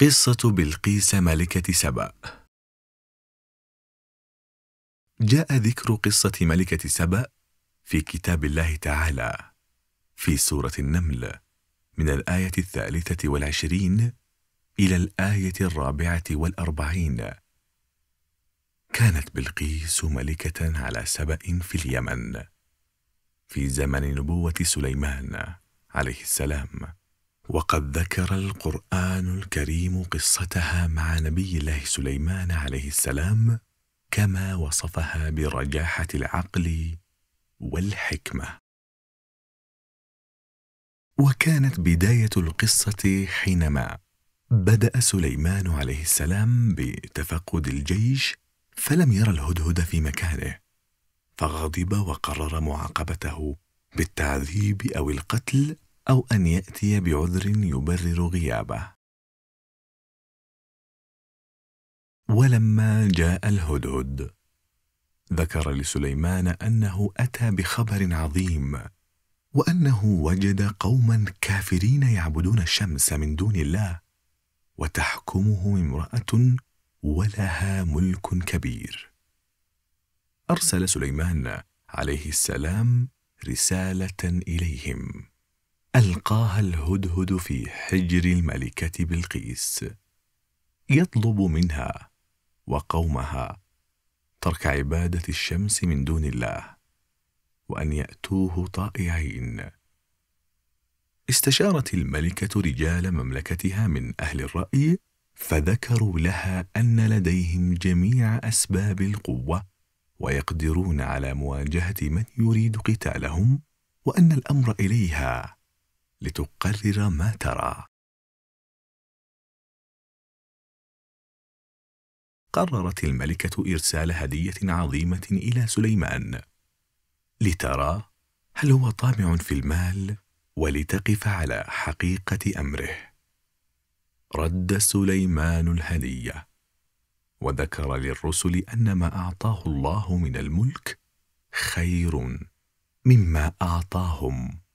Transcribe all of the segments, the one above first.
قصة بلقيس ملكة سبأ جاء ذكر قصة ملكة سبأ في كتاب الله تعالى في سورة النمل من الآية الثالثة والعشرين إلى الآية الرابعة والأربعين كانت بلقيس ملكة على سبأ في اليمن في زمن نبوة سليمان عليه السلام وقد ذكر القرآن الكريم قصتها مع نبي الله سليمان عليه السلام كما وصفها برجاحة العقل والحكمة وكانت بداية القصة حينما بدأ سليمان عليه السلام بتفقد الجيش فلم يرى الهدهد في مكانه فغضب وقرر معاقبته بالتعذيب أو القتل أو أن يأتي بعذر يبرر غيابه ولما جاء الهدهد ذكر لسليمان أنه أتى بخبر عظيم وأنه وجد قوما كافرين يعبدون الشمس من دون الله وتحكمهم امرأة ولها ملك كبير أرسل سليمان عليه السلام رسالة إليهم ألقاها الهدهد في حجر الملكة بلقيس يطلب منها وقومها ترك عبادة الشمس من دون الله وأن يأتوه طائعين استشارت الملكة رجال مملكتها من أهل الرأي فذكروا لها أن لديهم جميع أسباب القوة ويقدرون على مواجهة من يريد قتالهم وأن الأمر إليها لتقرر ما ترى قررت الملكة إرسال هدية عظيمة إلى سليمان لترى هل هو طامع في المال ولتقف على حقيقة أمره رد سليمان الهدية وذكر للرسل أن ما أعطاه الله من الملك خير مما أعطاهم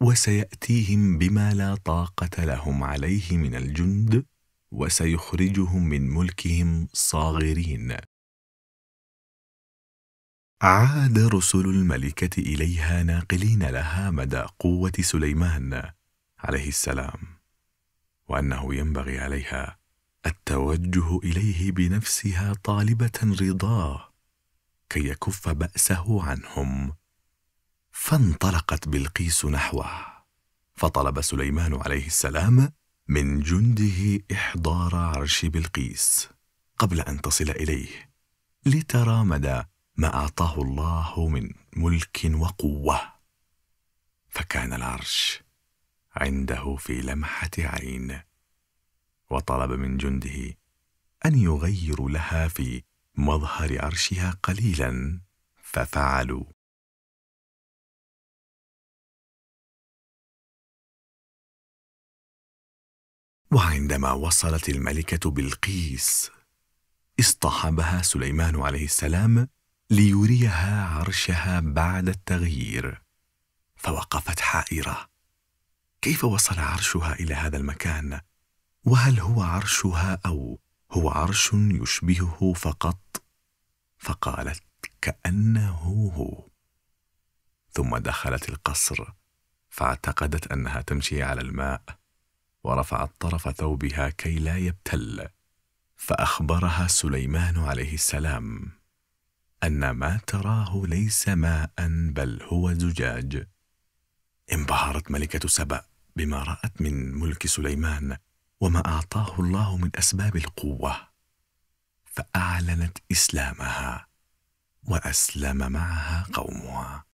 وسياتيهم بما لا طاقه لهم عليه من الجند وسيخرجهم من ملكهم صاغرين عاد رسل الملكه اليها ناقلين لها مدى قوه سليمان عليه السلام وانه ينبغي عليها التوجه اليه بنفسها طالبه رضاه كي يكف باسه عنهم فانطلقت بلقيس نحوه فطلب سليمان عليه السلام من جنده إحضار عرش بلقيس قبل أن تصل إليه لترى مدى ما أعطاه الله من ملك وقوة فكان العرش عنده في لمحة عين وطلب من جنده أن يغيروا لها في مظهر عرشها قليلا ففعلوا وعندما وصلت الملكة بلقيس اصطحبها سليمان عليه السلام ليريها عرشها بعد التغيير فوقفت حائرة كيف وصل عرشها إلى هذا المكان؟ وهل هو عرشها أو هو عرش يشبهه فقط؟ فقالت كأنه هو ثم دخلت القصر فاعتقدت أنها تمشي على الماء ورفعت طرف ثوبها كي لا يبتل فأخبرها سليمان عليه السلام أن ما تراه ليس ماء بل هو زجاج انبهرت ملكة سبأ بما رأت من ملك سليمان وما أعطاه الله من أسباب القوة فأعلنت إسلامها وأسلم معها قومها